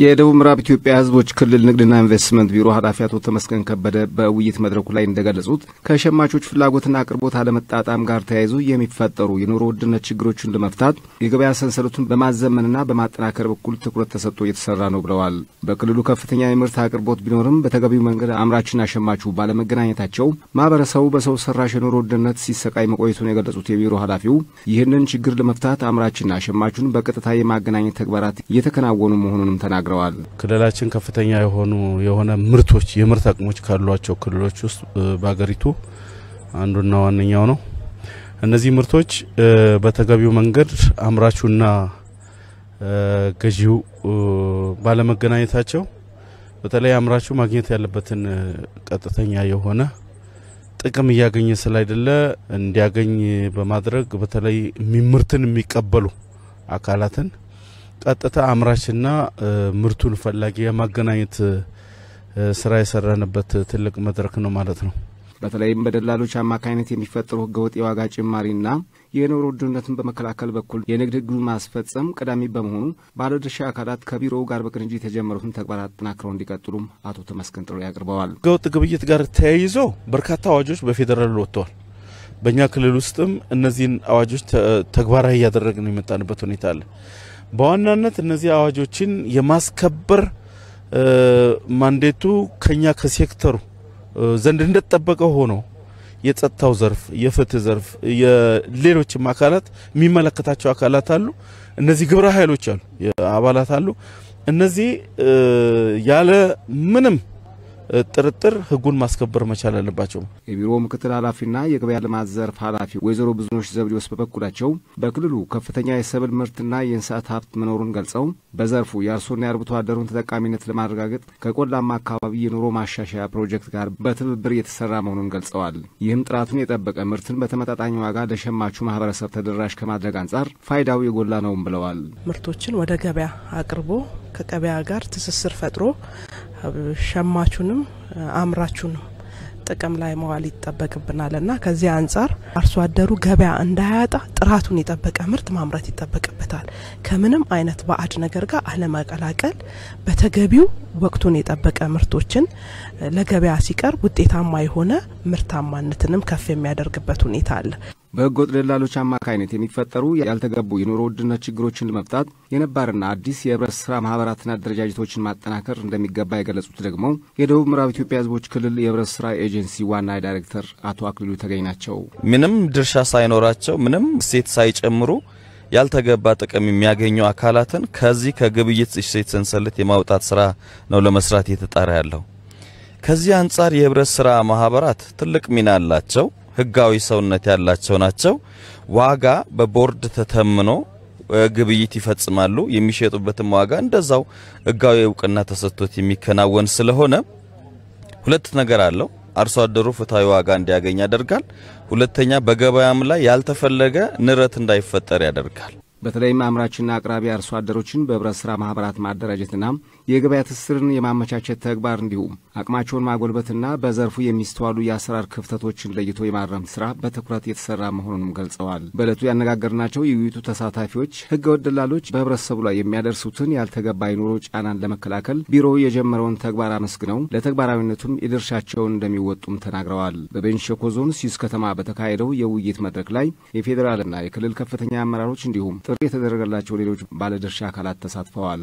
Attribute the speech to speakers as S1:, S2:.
S1: የደቡብ ምዕራብ ኢትዮጵያ ሕዝቦች ክልል ንግድና ኢንቨስትመንት ቢሮ ኃላፊ አቶ ተመስገን ከበደ በውይይት መድረኩ ላይ እንደገለጹት ከሸማቾች ፍላጎትና አቅርቦት አለመጣጣም ጋር ተያይዞ የሚፈጠሩ የኑሮ ውድነት ችግሮችን ለመፍታት የገበያ ሰንሰለቱን በማዘመንና በማጠናከር በኩል ትኩረት ተሰጥቶ እየተሰራ ነው ብለዋል። በክልሉ ከፍተኛ የምርት አቅርቦት ቢኖርም በተገቢው መንገድ አምራችና ሸማቹ ባለመገናኘታቸው ማህበረሰቡ በሰው ሰራሽ የኑሮ ውድነት ሲሰቃይ መቆየቱን የገለጹት የቢሮ ኃላፊው ይህንን ችግር ለመፍታት አምራችና ሸማቹን በቀጥታ የማገናኘት ተግባራት እየተከናወኑ መሆኑንም ተናግረዋል። ተናግረዋል።
S2: ክልላችን ከፍተኛ የሆኑ የሆነ ምርቶች የምርት አቅሞች ካሏቸው ክልሎች ውስጥ በሀገሪቱ አንዱና ዋነኛው ነው። እነዚህ ምርቶች በተገቢው መንገድ አምራቹና ገዢው ባለመገናኘታቸው በተለይ አምራቹ ማግኘት ያለበትን ቀጥተኛ የሆነ ጥቅም እያገኘ ስላይደለ እንዲያገኝ በማድረግ በተለይ ምርትን የሚቀበሉ አካላትን ቀጥታ አምራችና ምርቱን ፈላጊ የማገናኘት ስራ የሰራንበት ትልቅ መድረክ ነው ማለት ነው።
S1: በተለይም በደላሎች አማካኝነት የሚፈጠሩ ህገወጥ የዋጋ ጭማሪና የኑሮ ውድነትን በመከላከል በኩል የንግድ ህጉን ማስፈጸም ቀዳሚ በመሆኑ ባለድርሻ አካላት ከቢሮው ጋር በቅንጅ የተጀመሩትን ተግባር አጠናክረው እንዲቀጥሉም አቶ ተመስገን ጥሪ ህገወጥ
S2: ግብይት ጋር ተያይዞ በርካታ አዋጆች በፌዴራል ወጥተዋል። በእኛ ክልል ውስጥም እነዚህን አዋጆች ተግባራዊ እያደረግን የመጣንበት ሁኔታ አለ። በዋናነት እነዚህ አዋጆችን የማስከበር ማንዴቱ ከኛ ከሴክተሩ ዘንድ እንደተጠበቀ ሆኖ የጸጥታው ዘርፍ፣ የፍትህ ዘርፍ፣ የሌሎችም አካላት የሚመለከታቸው አካላት አሉ። እነዚህ ግብረ ኃይሎች አሉ፣ አባላት አሉ። እነዚህ ያለ ምንም ጥርጥር ህጉን ማስከበር መቻል አለባቸው።
S1: የቢሮ ምክትል ኃላፊና የገበያ ልማት ዘርፍ ኃላፊ ወይዘሮ ብዙኖች ዘብዴዎስ በበኩላቸው በክልሉ ከፍተኛ የሰብል ምርትና የእንስሳት ሀብት መኖሩን ገልጸው በዘርፉ የአርሶና የአርብቶ አደሩን ተጠቃሚነት ለማረጋገጥ ከቆላማ አካባቢ የኑሮ ማሻሻያ ፕሮጀክት ጋር በትብብር እየተሰራ መሆኑን ገልጸዋል። ይህም ጥራቱን የጠበቀ ምርትን በተመጣጣኝ ዋጋ ለሸማቹ ማህበረሰብ ተደራሽ ከማድረግ አንጻር ፋይዳው የጎላ ነውም ብለዋል።
S3: ምርቶችን ወደ ገበያ አቅርቦ ከገበያ ጋር ትስስር ፈጥሮ ሸማቹንም አምራቹንም ጥቅም ላይ መዋል ይጠበቅብናል እና ከዚህ አንጻር አርሶ አደሩ ገበያ እንዳያጣ ጥራቱን የጠበቀ ምርት ማምረት ይጠበቅበታል። ከምንም አይነት በአድ ነገር ጋር አለመቀላቀል፣ በተገቢው ወቅቱን የጠበቀ ምርቶችን ለገበያ ሲቀርብ ውጤታማ የሆነ ምርታማነትንም ከፍ የሚያደርግበት ሁኔታ አለ። በህገወጥ ደላሎች
S1: አማካይነት የሚፈጠሩ ያልተገቡ የኑሮ ውድነት ችግሮችን ለመፍታት የነባርና አዲስ የህብረት ስራ ማህበራትና አደረጃጀቶችን ማጠናከር እንደሚገባ የገለጹት ደግሞ የደቡብ ምዕራብ ኢትዮጵያ ህዝቦች ክልል የህብረት ስራ ኤጀንሲ ዋና ዳይሬክተር አቶ አክሊሉ ተገኝ ናቸው።
S4: ምንም ድርሻ ሳይኖራቸው ምንም እሴት ሳይጨምሩ ያልተገባ ጥቅም የሚያገኙ አካላትን ከዚህ ከግብይት እሴት ሰንሰለት የማውጣት ስራ ነው ለመስራት የተጣራ ያለው። ከዚህ አንጻር የህብረት ስራ ማህበራት ትልቅ ሚና አላቸው። ህጋዊ ሰውነት ያላቸው ናቸው። ዋጋ በቦርድ ተተምኖ ግብይት ይፈጽማሉ። የሚሸጡበትም ዋጋ እንደዛው ህጋዊ እውቅና ተሰጥቶት የሚከናወን ስለሆነ ሁለት ነገር አለው። አርሶ አደሩ ፍትሐዊ ዋጋ እንዲያገኝ ያደርጋል። ሁለተኛ በገበያም ላይ ያልተፈለገ ንረት እንዳይፈጠር ያደርጋል።
S1: በተለይም አምራችና አቅራቢ አርሶ አደሮችን በህብረት ሥራ ማኅበራት ማደራጀትና የገበያ ትስስርን የማመቻቸት ተግባር እንዲሁም አቅማቸውን ማጎልበትና በዘርፉ የሚስተዋሉ የአሰራር ክፍተቶችን ለይቶ የማረም ሥራ በትኩረት የተሠራ መሆኑንም ገልጸዋል። በዕለቱ ያነጋገርናቸው የውይይቱ ተሳታፊዎች ህገወጥ ደላሎች በህብረተሰቡ ላይ የሚያደርሱትን ያልተገባ የኑሮ ጫናን ለመከላከል ቢሮው የጀመረውን ተግባር አመስግነው ለተግባራዊነቱም የድርሻቸውን እንደሚወጡም ተናግረዋል። በቤንች ሸኮ ዞን ሲስ ከተማ በተካሄደው የውይይት መድረክ ላይ የፌዴራልና የክልል ከፍተኛ አመራሮች እንዲሁም ጥሪ የተደረገላቸው ሌሎች ባለድርሻ አካላት ተሳትፈዋል።